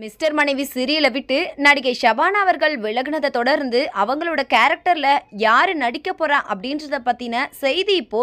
mister மனைவி சிரியலை விட்டு நடிகை ஷபானா அவர்கள் விலகினதை தொடர்ந்து அவங்களோட கேரக்டர்ல யாரு நடிக்க போறா அப்படின்றத பத்தின செய்தி இப்போ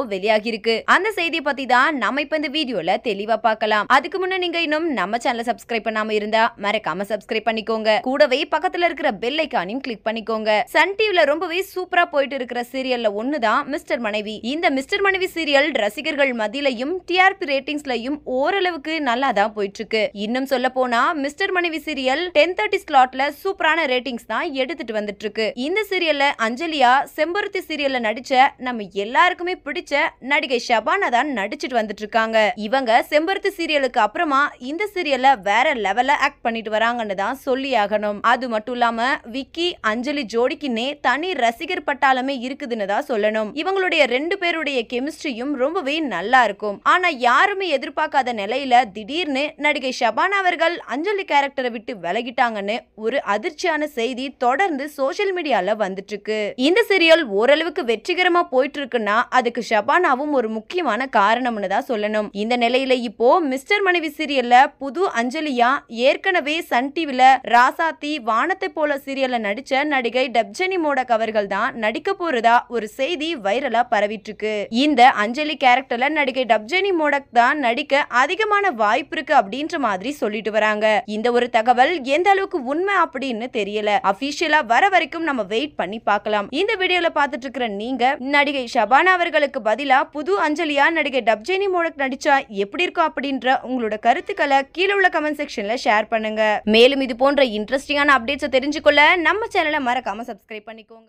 இருக்கு அந்த செய்தி பத்தி தான் நம்ம இப்ப இந்த வீடியோல தெளிவா பார்க்கலாம் அதுக்கு முன்ன நீங்க இன்னும் நம்ம சேனலை சப்ஸ்கிரைப் பண்ணாம இருந்தா மறக்காம சப்ஸ்கிரைப் பண்ணிக்கோங்க கூடவே பக்கத்துல இருக்கிற பெல் ஐக்கானையும் கிளிக் பண்ணிக்கோங்க சன் டிவில ரொம்பவே சூப்பரா போயிட்டு இருக்கிற சீரியல்ல ஒண்ணுதான் மிஸ்டர் மனைவி இந்த மிஸ்டர் மனைவி சீரியல் ரசிகர்கள் மதியிலையும் டிஆர்பி ரேட்டிங்ஸ்லயும் ஓரளவுக்கு நல்லா தான் போயிட்டு இருக்கு இன்னும் சொல்ல போனா மிஸ்டர் மனைவி சீரியல் டென் தேர்ட்டி ஸ்லாட்ல சூப்பரான ரேட்டிங்ஸ் தான் எடுத்துட்டு வந்துட்டு இருக்கு இந்த சீரியல்ல அஞ்சலியா செம்பருத்தி சீரியல்ல நடிச்ச நம்ம எல்லாருக்குமே பிடிச்ச நடிகை ஷபானா தான் நடிச்சிட்டு வந்துட்டு இருக்காங்க இவங்க செம்பருத்தி சீரியலுக்கு அப்புறமா இந்த சீரியல்ல வேற லெவல்ல ஆக்ட் பண்ணிட்டு வராங்கன்னு தான் சொல்லி ஆகணும் அது மட்டும் இல்லாம விக்கி அஞ்சலி ஜோடிக்குன்னே தனி ரசிகர் பட்டாளமே இருக்குதுன்னு தான் சொல்லணும் இவங்களுடைய ரெண்டு பேருடைய கெமிஸ்ட்ரியும் ரொம்பவே நல்லா இருக்கும் ஆனா யாருமே எதிர்பார்க்காத நிலையில திடீர்னு நடிகை ஷபானா அவர்கள் அஞ்சலி கேரக்டர் கேரக்டரை விட்டு விலகிட்டாங்கன்னு ஒரு அதிர்ச்சியான செய்தி தொடர்ந்து சோசியல் மீடியால வந்துட்டு இருக்கு இந்த சீரியல் ஓரளவுக்கு வெற்றிகரமா போயிட்டு இருக்குன்னா அதுக்கு ஷபானாவும் ஒரு முக்கியமான காரணம்னு தான் சொல்லணும் இந்த நிலையில இப்போ மிஸ்டர் மனைவி சீரியல்ல புது அஞ்சலியா ஏற்கனவே சன் டிவில ராசாத்தி வானத்தை போல சீரியல்ல நடிச்ச நடிகை டப்ஜனி மோடக் அவர்கள் தான் நடிக்க போறதா ஒரு செய்தி வைரலா பரவிட்டு இருக்கு இந்த அஞ்சலி கேரக்டர்ல நடிகை டப்ஜனி மோடக் தான் நடிக்க அதிகமான வாய்ப்பு இருக்கு அப்படின்ற மாதிரி சொல்லிட்டு வராங்க இந்த ஒரு தகவல் எந்த அளவுக்கு உண்மை அப்படின்னு தெரியல அபிஷியலா வர வரைக்கும் நம்ம வெயிட் பண்ணி பார்க்கலாம் இந்த வீடியோல பாத்துட்டு இருக்கிற நீங்க நடிகை ஷபானா அவர்களுக்கு பதிலா புது அஞ்சலியா நடிகை டப்ஜெனி மோடக் நடிச்சா எப்படி இருக்கும் அப்படின்ற உங்களோட கருத்துக்களை கீழே உள்ள கமெண்ட் செக்ஷன்ல ஷேர் பண்ணுங்க மேலும் இது போன்ற இன்ட்ரெஸ்டிங்கான அப்டேட்ஸை தெரிஞ்சுக்கொள்ள நம்ம சேனலை மறக்காம சப்ஸ்கிரைப் பண்ணிக்கோங்க